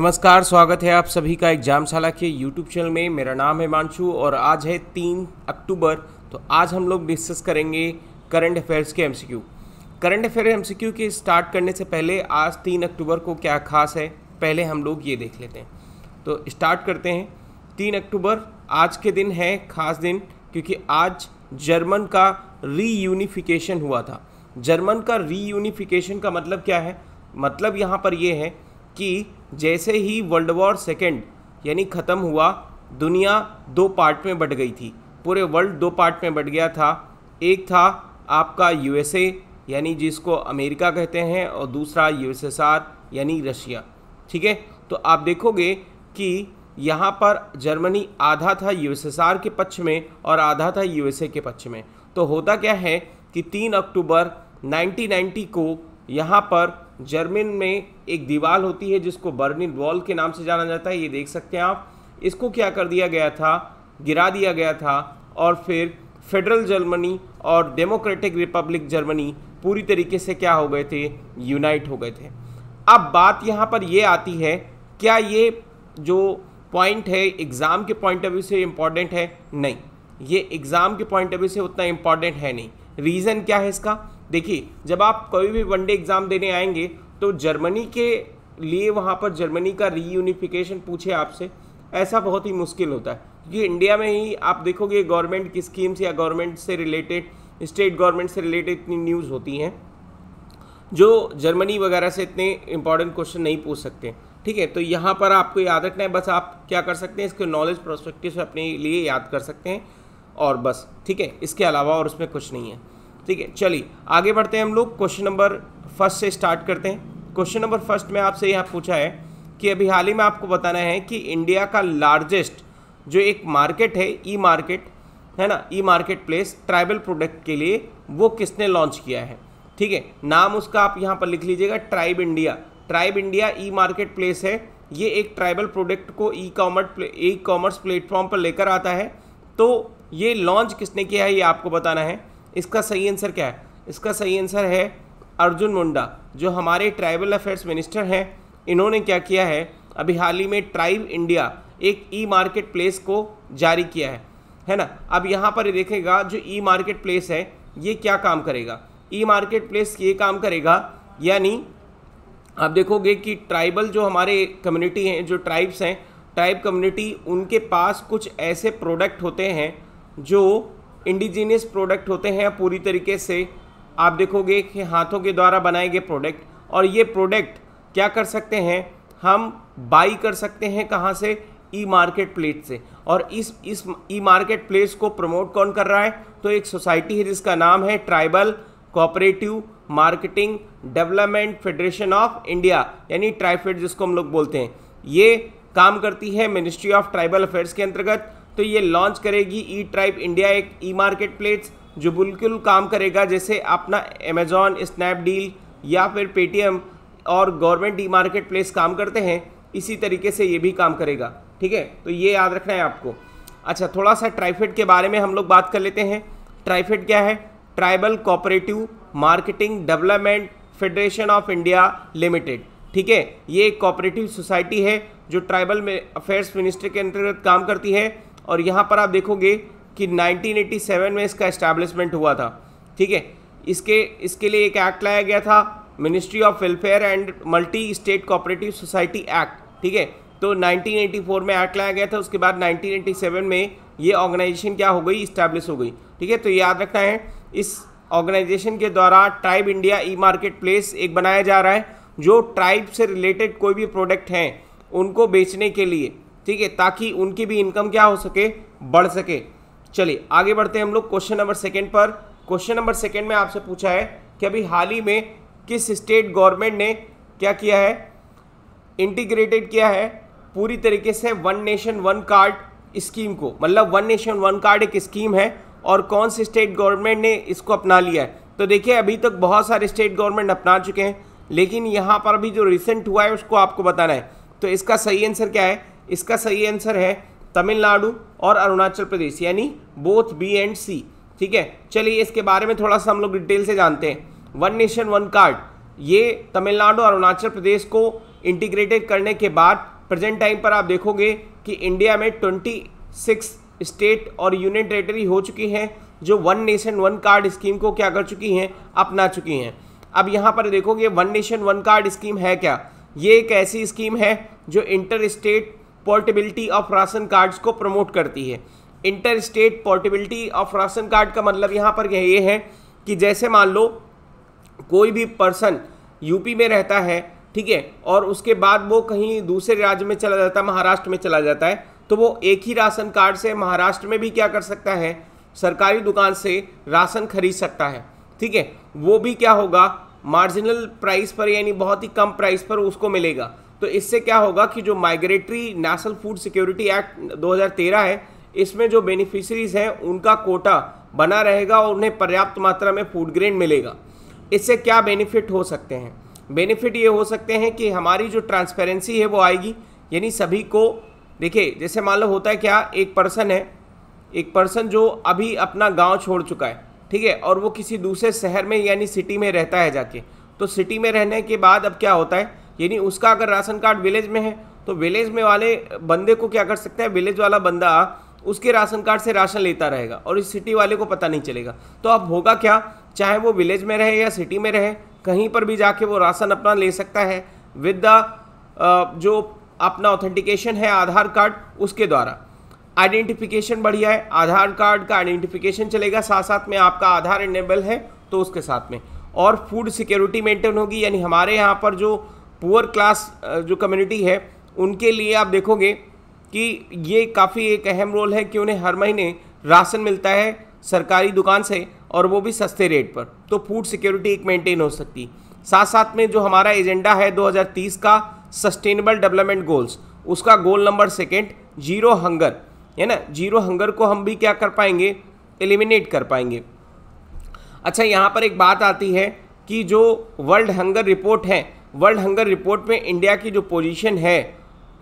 नमस्कार स्वागत है आप सभी का एग्जामशाला के यूट्यूब चैनल में मेरा नाम है मानशु और आज है तीन अक्टूबर तो आज हम लोग डिस्कस करेंगे करंट अफेयर्स के एमसीक्यू करंट अफेयर एमसीक्यू के स्टार्ट करने से पहले आज तीन अक्टूबर को क्या खास है पहले हम लोग ये देख लेते हैं तो स्टार्ट करते हैं तीन अक्टूबर आज के दिन है खास दिन क्योंकि आज जर्मन का रीयूनिफिकेशन हुआ था जर्मन का रीयूनिफिकेशन का मतलब क्या है मतलब यहाँ पर यह है कि जैसे ही वर्ल्ड वॉर सेकेंड यानी ख़त्म हुआ दुनिया दो पार्ट में बट गई थी पूरे वर्ल्ड दो पार्ट में बट गया था एक था आपका यूएसए यानी जिसको अमेरिका कहते हैं और दूसरा यूएसएसआर यानी रशिया ठीक है तो आप देखोगे कि यहाँ पर जर्मनी आधा था यूएसएसआर के पक्ष में और आधा था यूएसए के पक्ष में तो होता क्या है कि तीन अक्टूबर 1990 को यहाँ पर जर्मन में एक दीवार होती है जिसको बर्निन वॉल के नाम से जाना जाता है ये देख सकते हैं आप इसको क्या कर दिया गया था गिरा दिया गया था और फिर फेडरल जर्मनी और डेमोक्रेटिक रिपब्लिक जर्मनी पूरी तरीके से क्या हो गए थे यूनाइट हो गए थे अब बात यहाँ पर ये आती है क्या ये जो पॉइंट है एग्ज़ाम के पॉइंट ऑफ व्यू से इम्पॉर्टेंट है नहीं ये एग्ज़ाम के पॉइंट ऑफ व्यू से उतना इम्पॉर्टेंट है नहीं रीज़न क्या है इसका देखिए जब आप कोई भी वनडे एग्ज़ाम देने आएंगे तो जर्मनी के लिए वहाँ पर जर्मनी का रीयूनिफिकेशन पूछे आपसे ऐसा बहुत ही मुश्किल होता है क्योंकि इंडिया में ही आप देखोगे गवर्नमेंट की स्कीम्स या गवर्नमेंट से रिलेटेड स्टेट गवर्नमेंट से रिलेटेड इतनी न्यूज़ होती हैं जो जर्मनी वगैरह से इतने इंपॉर्टेंट क्वेश्चन नहीं पूछ सकते ठीक है तो यहाँ पर आपको याद रखना है बस आप क्या कर सकते हैं इसके नॉलेज प्रोस्पेक्टिव से अपने लिए याद कर सकते हैं और बस ठीक है इसके अलावा और उसमें कुछ नहीं है ठीक है चलिए आगे बढ़ते हैं हम लोग क्वेश्चन नंबर फर्स्ट से स्टार्ट करते हैं क्वेश्चन नंबर फर्स्ट में आपसे यह पूछा है कि अभी हाल ही में आपको बताना है कि इंडिया का लार्जेस्ट जो एक मार्केट है ई मार्केट है ना E market place tribal product के लिए वो किसने लॉन्च किया है ठीक है नाम उसका आप यहाँ पर लिख लीजिएगा tribe India tribe India E market place है ये एक ट्राइबल प्रोडक्ट को E commerce E commerce platform पर लेकर आता है तो ये लॉन्च किसने किया है ये आपको बताना है इसका सही आंसर क्या है इसका सही आंसर है अर्जुन मुंडा जो हमारे ट्राइबल अफेयर्स मिनिस्टर हैं इन्होंने क्या किया है अभी हाल ही में ट्राइब इंडिया एक ई मार्केट प्लेस को जारी किया है है ना अब यहाँ पर देखेगा जो ई मार्केट प्लेस है ये क्या काम करेगा ई मार्केट प्लेस ये काम करेगा यानी आप देखोगे कि ट्राइबल जो हमारे कम्युनिटी हैं जो ट्राइब्स हैं ट्राइब कम्युनिटी उनके पास कुछ ऐसे प्रोडक्ट होते हैं जो इंडिजीनियस प्रोडक्ट होते हैं पूरी तरीके से आप देखोगे कि हाथों के द्वारा बनाए गए प्रोडक्ट और ये प्रोडक्ट क्या कर सकते हैं हम बाई कर सकते हैं कहाँ से ई मार्केट प्लेस से और इस इस ई मार्केट प्लेस को प्रमोट कौन कर रहा है तो एक सोसाइटी है जिसका नाम है tribal cooperative marketing development federation of India यानी ट्राइफेड जिसको हम लोग बोलते हैं ये काम करती है मिनिस्ट्री ऑफ ट्राइबल अफेयर्स के अंतर्गत तो ये लॉन्च करेगी ई ट्राइब इंडिया एक ई मार्केट प्लेस जो बिल्कुल काम करेगा जैसे अपना अमेजॉन स्नैपडील या फिर पेटीएम और गवर्नमेंट ई मार्केट प्लेस काम करते हैं इसी तरीके से ये भी काम करेगा ठीक है तो ये याद रखना है आपको अच्छा थोड़ा सा ट्राइफेड के बारे में हम लोग बात कर लेते हैं ट्राइफेड क्या है tribal cooperative marketing development federation of India limited ठीक है ये एक कोऑपरेटिव सोसाइटी है जो ट्राइबल में अफेयर्स मिनिस्ट्री के अंतर्गत काम करती है और यहाँ पर आप देखोगे कि 1987 में इसका इस्टेब्लिशमेंट हुआ था ठीक है इसके इसके लिए एक एक्ट लाया गया था ministry of welfare and multi state cooperative society act ठीक है तो 1984 में एक्ट लाया गया था उसके बाद 1987 में ये ऑर्गेनाइजेशन क्या हो गई इस्टेब्लिश हो गई ठीक है तो याद रखना है इस ऑर्गेनाइजेशन के द्वारा tribe India E market place एक बनाया जा रहा है जो ट्राइब से रिलेटेड कोई भी प्रोडक्ट हैं उनको बेचने के लिए ठीक है ताकि उनकी भी इनकम क्या हो सके बढ़ सके चलिए आगे बढ़ते हैं हम लोग क्वेश्चन नंबर सेकेंड पर क्वेश्चन नंबर सेकेंड में आपसे पूछा है कि अभी हाल ही में किस स्टेट गवर्नमेंट ने क्या किया है इंटीग्रेटेड किया है पूरी तरीके से one nation one card scheme को मतलब वन नेशन वन कार्ड एक स्कीम है और कौन से स्टेट गवर्नमेंट ने इसको अपना लिया है तो देखिए अभी तक बहुत सारे स्टेट गवर्नमेंट अपना चुके हैं लेकिन यहाँ पर अभी जो रिसेंट हुआ है उसको आपको बताना है तो इसका सही आंसर क्या है इसका सही आंसर है तमिलनाडु और अरुणाचल प्रदेश यानी बोथ बी एंड सी ठीक है चलिए इसके बारे में थोड़ा सा हम लोग डिटेल से जानते हैं वन नेशन वन कार्ड ये तमिलनाडु और अरुणाचल प्रदेश को इंटीग्रेटेड करने के बाद प्रेजेंट टाइम पर आप देखोगे कि इंडिया में ट्वेंटी सिक्स स्टेट और यूनियन टेरेटरी हो चुकी हैं जो one nation one card scheme को क्या कर चुकी हैं अपना चुकी हैं अब यहाँ पर देखोगे one nation one card scheme है क्या ये एक ऐसी स्कीम है जो inter state portability of ration cards को प्रमोट करती है inter state portability of ration card का मतलब यहाँ पर ये है कि जैसे मान लो कोई भी पर्सन यूपी में रहता है ठीक है और उसके बाद वो कहीं दूसरे राज्य में चला जाता है महाराष्ट्र में चला जाता है तो वो एक ही राशन कार्ड से महाराष्ट्र में भी क्या कर सकता है सरकारी दुकान से राशन खरीद सकता है ठीक है वो भी क्या होगा मार्जिनल प्राइस पर यानी बहुत ही कम प्राइस पर उसको मिलेगा तो इससे क्या होगा कि जो migratory national food security act 2013 है इसमें जो बेनिफिशरीज हैं उनका कोटा बना रहेगा और उन्हें पर्याप्त मात्रा में फूड ग्रेन मिलेगा इससे क्या बेनिफिट हो सकते हैं बेनिफिट ये हो सकते हैं कि हमारी जो ट्रांसपेरेंसी है वो आएगी यानी सभी को देखिए जैसे मान लो होता है क्या एक पर्सन है एक पर्सन जो अभी अपना गांव छोड़ चुका है ठीक है और वो किसी दूसरे शहर में यानी सिटी में रहता है जाके तो सिटी में रहने के बाद अब क्या होता है यानी उसका अगर राशन कार्ड विलेज में है तो विलेज में वाले बंदे को क्या कर सकता है विलेज वाला बंदा उसके राशन कार्ड से राशन लेता रहेगा और इस सिटी वाले को पता नहीं चलेगा तो अब होगा क्या चाहे वो विलेज में रहे या सिटी में रहे कहीं पर भी जाके वो राशन अपना ले सकता है विद द जो अपना ऑथेंटिकेशन है आधार कार्ड उसके द्वारा आइडेंटिफिकेशन बढ़िया है आधार कार्ड का आइडेंटिफिकेशन चलेगा साथ साथ में आपका आधार इनेबल है तो उसके साथ में और फूड सिक्योरिटी मेंटेन होगी यानी हमारे यहाँ पर जो पुअर क्लास uh, जो कम्युनिटी है उनके लिए आप देखोगे कि ये काफ़ी एक अहम रोल है कि उन्हें हर महीने राशन मिलता है सरकारी दुकान से और वो भी सस्ते रेट पर तो फूड सिक्योरिटी एक मेंटेन हो सकती साथ साथ में जो हमारा एजेंडा है 2030 का सस्टेनेबल डेवलपमेंट गोल्स उसका goal number second zero hunger है ना जीरो हंगर को हम भी क्या कर पाएंगे एलिमिनेट कर पाएंगे अच्छा यहाँ पर एक बात आती है कि जो वर्ल्ड हंगर रिपोर्ट है वर्ल्ड हंगर रिपोर्ट में इंडिया की जो पोजीशन है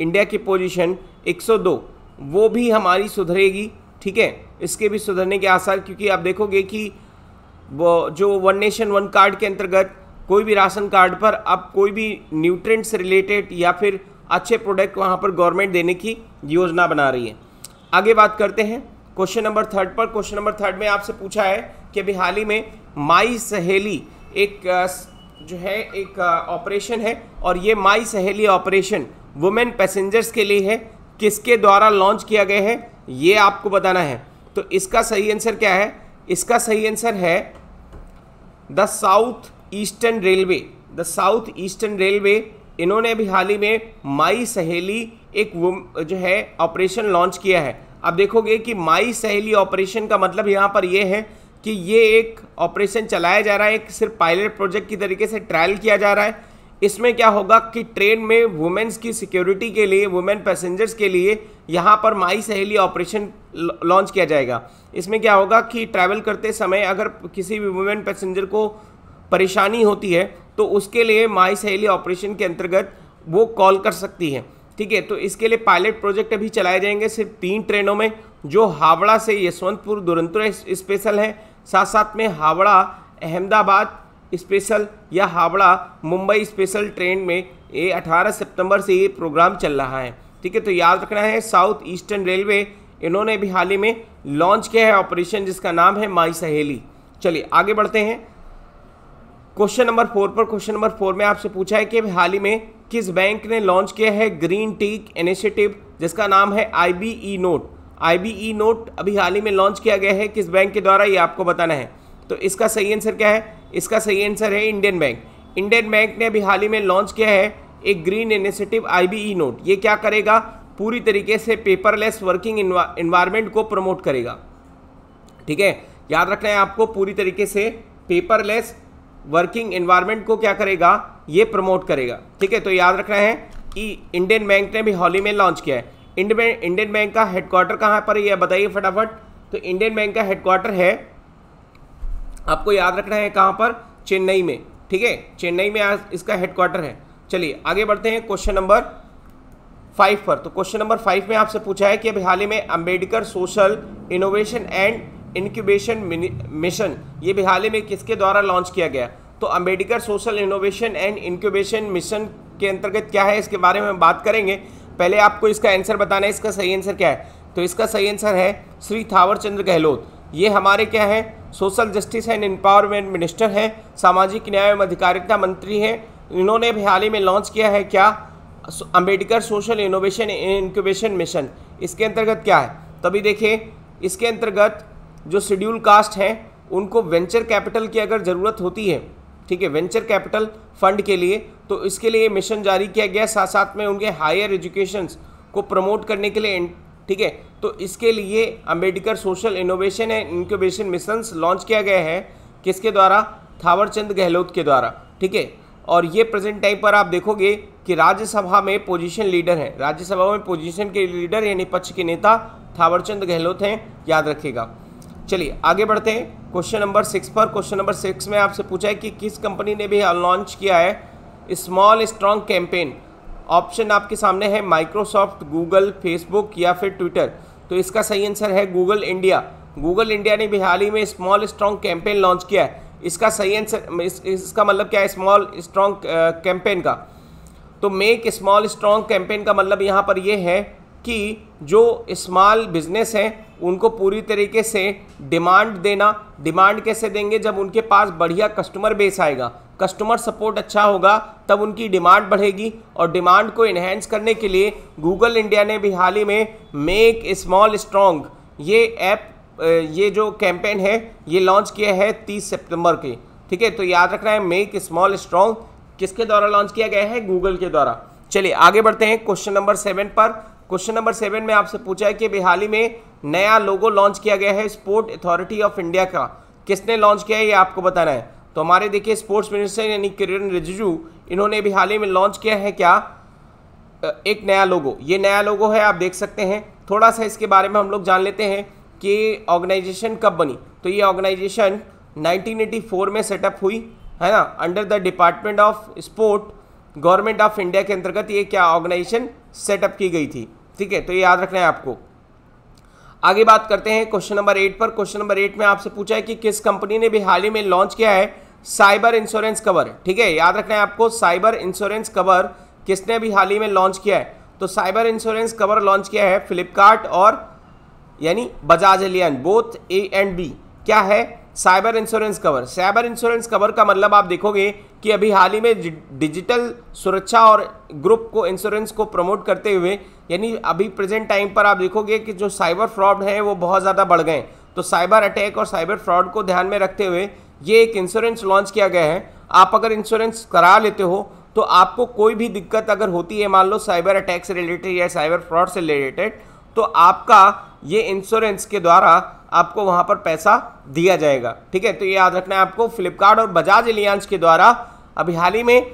इंडिया की पोजीशन 102 वो भी हमारी सुधरेगी ठीक है इसके भी सुधरने के आसार क्योंकि आप देखोगे कि वो जो वन नेशन वन कार्ड के अंतर्गत कोई भी राशन कार्ड पर अब कोई भी न्यूट्रेंट्स रिलेटेड या फिर अच्छे प्रोडक्ट वहाँ पर गवर्नमेंट देने की योजना बना रही है आगे बात करते हैं क्वेश्चन नंबर थर्ड पर क्वेश्चन नंबर थर्ड में आपसे पूछा है कि अभी हाल ही में माई सहेली एक जो है एक ऑपरेशन है और ये माई सहेली ऑपरेशन वुमेन पैसेंजर्स के लिए है किसके द्वारा लॉन्च किया गया है ये आपको बताना है तो इसका सही आंसर क्या है इसका सही आंसर है the south eastern railway the south eastern railway इन्होंने अभी हाल ही में माई सहेली एक जो है ऑपरेशन लॉन्च किया है अब देखोगे कि माई सहेली ऑपरेशन का मतलब यहाँ पर यह है कि ये एक ऑपरेशन चलाया जा रहा है एक सिर्फ पायलट प्रोजेक्ट की तरीके से ट्रायल किया जा रहा है इसमें क्या होगा कि ट्रेन में वुमेन्स की सिक्योरिटी के लिए वुमेन पैसेंजर्स के लिए यहाँ पर माई सहेली ऑपरेशन लॉन्च किया जाएगा इसमें क्या होगा कि ट्रैवल करते समय अगर किसी भी वुमेन पैसेंजर को परेशानी होती है तो उसके लिए माई सहेली ऑपरेशन के अंतर्गत वो कॉल कर सकती है ठीक है तो इसके लिए पायलट प्रोजेक्ट अभी चलाए जाएंगे सिर्फ तीन ट्रेनों में जो हावड़ा से यशवंतपुर दुरंतो स्पेशल है साथ साथ में हावड़ा अहमदाबाद स्पेशल या हावड़ा मुंबई स्पेशल ट्रेन में ये 18 सितंबर से ये प्रोग्राम चल रहा है ठीक है तो याद रखना है साउथ ईस्टर्न रेलवे इन्होंने भी हाल ही में लॉन्च किया है ऑपरेशन जिसका नाम है माई सहेली चलिए आगे बढ़ते हैं क्वेश्चन नंबर फोर पर क्वेश्चन नंबर फोर में आपसे पूछा है कि हाल ही में किस बैंक ने लॉन्च किया है ग्रीन टीक इनिशिएटिव जिसका नाम है I B E not I not e अभी हाल ही में लॉन्च किया गया है किस बैंक के द्वारा ये आपको बताना है तो इसका सही आंसर क्या है इसका सही आंसर है इंडियन बैंक इंडियन बैंक ने अभी हाल ही में लॉन्च किया है एक ग्रीन इनिशिएटिव आई नोट ये क्या करेगा पूरी तरीके से पेपरलेस वर्किंग इन्वायरमेंट को प्रमोट करेगा ठीक है याद रखना है आपको पूरी तरीके से पेपरलेस वर्किंग इन्वायरमेंट को क्या करेगा ये प्रमोट करेगा ठीक है तो याद रखना है कि इंडियन बैंक ने भी हाल ही में लॉन्च किया है इंडियन बैंक का हेडक्वार्टर कहाँ पर है बताइए फटाफट तो इंडियन बैंक का हेडक्वार्टर है आपको याद रखना है कहाँ पर चेन्नई में ठीक है चेन्नई में आज इसका हेडक्वार्टर है चलिए आगे बढ़ते हैं क्वेश्चन नंबर फाइव पर तो क्वेश्चन नंबर फाइव में आपसे पूछा है कि अभी हाल ही में Ambedkar social innovation and incubation mission ये भी हाल ही में किसके द्वारा लॉन्च किया गया तो Ambedkar social innovation and incubation mission के अंतर्गत क्या है इसके बारे में बात करेंगे पहले आपको इसका आंसर बताना है इसका सही आंसर क्या है तो इसका सही आंसर है श्री थावर चंद्र गहलोत ये हमारे क्या हैं social justice and empowerment minister हैं सामाजिक न्याय एवं अधिकारिता मंत्री हैं इन्होंने भी हाल ही में लॉन्च किया है क्या Ambedkar social innovation incubation mission इसके अंतर्गत क्या है तभी देखिए इसके अंतर्गत जो शेड्यूल कास्ट हैं उनको वेंचर कैपिटल की अगर ज़रूरत होती है ठीक है वेंचर कैपिटल फंड के लिए तो इसके लिए मिशन जारी किया गया साथ साथ में उनके हायर एजुकेशन को प्रमोट करने के लिए ठीक है तो इसके लिए Ambedkar social innovation and incubation mission launch किया गया है किसके द्वारा थावरचंद गहलोत के द्वारा ठीक है और ये प्रेजेंट टाइम पर आप देखोगे कि राज्यसभा में पोजीशन लीडर हैं राज्यसभा में पोजीशन के लीडर यानी पक्ष के नेता थावरचंद गहलोत हैं याद रखेगा चलिए आगे बढ़ते हैं क्वेश्चन नंबर सिक्स पर क्वेश्चन नंबर सिक्स में आपसे पूछा है कि किस कंपनी ने भी लॉन्च किया है स्मॉल स्ट्रॉन्ग कैंपेन ऑप्शन आपके सामने है माइक्रोसॉफ्ट गूगल फेसबुक या फिर ट्विटर तो इसका सही आंसर है गूगल इंडिया गूगल इंडिया ने भी हाल ही में स्मॉल स्ट्रॉन्ग कैंपेन लॉन्च किया है इसका सही आंसर इस, इसका मतलब क्या है स्मॉल स्ट्रॉन्ग कैंपेन का तो मेक स्मॉल स्ट्रॉन्ग कैंपेन का मतलब यहाँ पर यह है कि जो स्मॉल बिजनेस हैं उनको पूरी तरीके से डिमांड देना डिमांड कैसे देंगे जब उनके पास बढ़िया कस्टमर बेस आएगा कस्टमर सपोर्ट अच्छा होगा तब उनकी डिमांड बढ़ेगी और डिमांड को इन्हेंस करने के लिए गूगल इंडिया ने भी हाल ही में मेक स्मॉल स्ट्रॉन्ग ये ऐप ये जो कैंपेन है ये लॉन्च किया है तीस सितंबर के ठीक है तो याद रखना है मेक स्मॉल स्ट्रॉन्ग किसके द्वारा लॉन्च किया गया है गूगल के द्वारा चलिए आगे बढ़ते हैं क्वेश्चन नंबर सेवन पर क्वेश्चन नंबर सेवन में आपसे पूछा है कि बिहाली में नया लोगो लॉन्च किया गया है स्पोर्ट अथॉरिटी ऑफ इंडिया का किसने लॉन्च किया है ये आपको बताना है तो हमारे देखिए स्पोर्ट्स मिनिस्टर यानी किरण रिजिजू इन्होंने भी हाल ही में लॉन्च किया है क्या एक नया लोगो ये नया लोगो है आप देख सकते हैं थोड़ा सा इसके बारे में हम लोग जान लेते हैं कि ऑर्गेनाइजेशन कब बनी तो ये ऑर्गेनाइजेशन 1984 में सेटअप हुई है ना under the department of sport government of India के अंतर्गत ये क्या ऑर्गेनाइजेशन सेटअप की गई थी ठीक है तो ये याद रखना है आपको आगे बात करते हैं क्वेश्चन नंबर एट पर क्वेश्चन नंबर एट में आपसे पूछा है कि किस कंपनी ने भी हाल ही में लॉन्च किया है साइबर इंश्योरेंस कवर ठीक है याद रखना है आपको साइबर इंश्योरेंस कवर किसने भी हाल ही में लॉन्च किया है तो साइबर इंश्योरेंस कवर लॉन्च किया है फ्लिपकार्ट और यानी Bajaj Allianz both A and B क्या है cyber insurance cover cyber insurance cover का मतलब आप देखोगे कि अभी हाल ही में डिजिटल सुरक्षा और ग्रुप को इंश्योरेंस को प्रमोट करते हुए यानी अभी प्रेजेंट टाइम पर आप देखोगे कि जो साइबर फ्रॉड है वो बहुत ज़्यादा बढ़ गए तो साइबर अटैक और साइबर फ्रॉड को ध्यान में रखते हुए ये एक इंश्योरेंस लॉन्च किया गया है आप अगर इंश्योरेंस करा लेते हो तो आपको कोई भी दिक्कत अगर होती है मान लो साइबर अटैक से रिलेटेड या साइबर फ्रॉड से रिलेटेड तो आपका ये इंश्योरेंस के द्वारा आपको वहाँ पर पैसा दिया जाएगा ठीक है तो ये याद रखना है आपको फ्लिपकार्ट और बजाज एलियांस के द्वारा अभी हाल ही में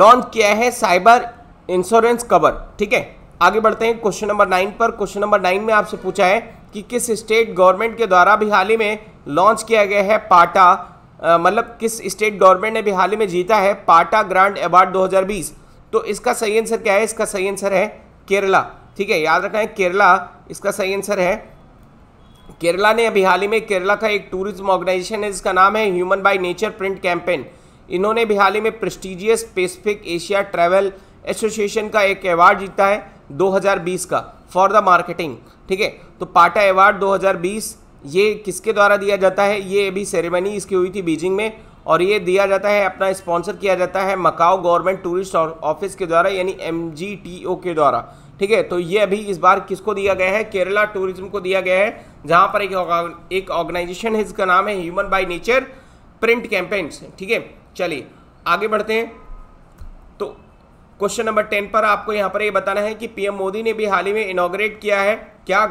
लॉन्च किया है साइबर इंश्योरेंस कवर ठीक है आगे बढ़ते हैं क्वेश्चन नंबर नाइन पर क्वेश्चन नंबर नाइन में आपसे पूछा है कि किस स्टेट गवर्नमेंट के द्वारा भी हाल ही में लॉन्च किया गया है पाटा मतलब किस स्टेट गवर्नमेंट ने भी हाल ही में जीता है पाटा ग्रांड अवार्ड 2020 तो इसका सही आंसर क्या है इसका सही आंसर है केरला ठीक है याद रखना है केरला इसका सही आंसर है केरला ने अभी हाल ही में केरला का एक टूरिज्म ऑर्गेनाइजेशन है जिसका नाम है human by nature print campaign इन्होंने भी हाल ही में prestigious Pacific Asia Travel Association का एक अवार्ड जीता है 2020 का फॉर द मार्केटिंग ठीक है तो पाटा अवार्ड 2020 ये किसके द्वारा दिया जाता है ये अभी सेरेमनी इसकी हुई थी बीजिंग में और ये दिया जाता है अपना स्पॉन्सर किया जाता है मकाओ गवर्नमेंट टूरिस्ट ऑफिस के द्वारा यानी एम के द्वारा ठीक है तो ये अभी इस बार किसको दिया गया है केरला टूरिज्म को दिया गया है जहाँ पर एक एक ऑर्गेनाइजेशन है जिसका नाम है human by nature print campaigns ठीक है चलिए आगे बढ़ते हैं क्वेश्चन नंबर टेन पर आपको यहाँ पर ये यह बताना है कि पीएम मोदी ने भी हाल ही में इनोग्रेट किया है क्या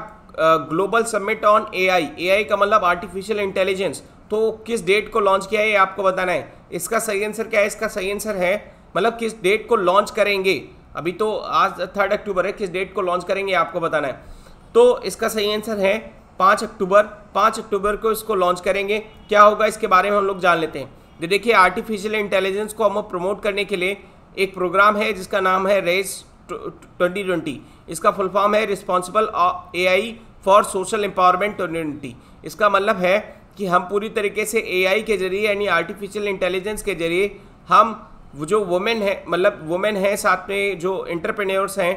global summit on AI AI का मतलब आर्टिफिशियल इंटेलिजेंस तो किस डेट को लॉन्च किया है ये आपको बताना है इसका सही आंसर क्या है इसका सही आंसर है मतलब किस डेट को लॉन्च करेंगे अभी तो आज थर्ड अक्टूबर है किस डेट को लॉन्च करेंगे आपको बताना है तो इसका सही आंसर है पाँच अक्टूबर पाँच अक्टूबर को इसको लॉन्च करेंगे क्या होगा इसके बारे में हम लोग जान लेते हैं देखिए आर्टिफिशियल इंटेलिजेंस को हम प्रमोट करने के लिए एक प्रोग्राम है जिसका नाम है रेस ट्वेंटी ट्वेंटी इसका फुल फॉर्म है responsible A I for social empowerment twenty इसका मतलब है कि हम पूरी तरीके से ए के जरिए यानी आर्टिफिशियल इंटेलिजेंस के जरिए हम जो वुमेन है मतलब वुमेन हैं साथ में जो इंटरप्रेन्योर्स हैं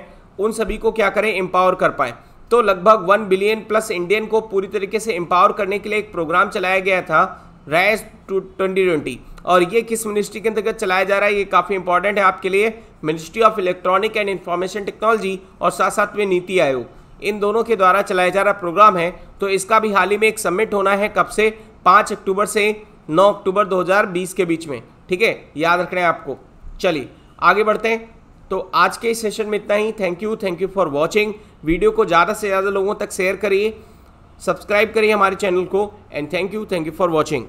उन सभी को क्या करें एम्पावर कर पाएँ तो लगभग वन बिलियन प्लस इंडियन को पूरी तरीके से एम्पावर करने के लिए एक प्रोग्राम चलाया गया था रैस टू ट्वेंटी ट्वेंटी और ये किस मिनिस्ट्री के अंतर्गत चलाया जा रहा है ये काफ़ी इंपॉर्टेंट है आपके लिए ministry of electronic and information technology और साथ साथ में नीति आयोग इन दोनों के द्वारा चलाया जा रहा प्रोग्राम है तो इसका भी हाल ही में एक सबमिट होना है कब से पाँच अक्टूबर से नौ अक्टूबर दो के बीच में ठीक है याद रख रहे हैं आपको चलिए आगे बढ़ते हैं तो आज के इस सेशन में इतना ही thank you thank you for watching video को ज़्यादा से ज़्यादा लोगों तक शेयर करिए सब्सक्राइब करिए हमारे चैनल को and thank you thank you for watching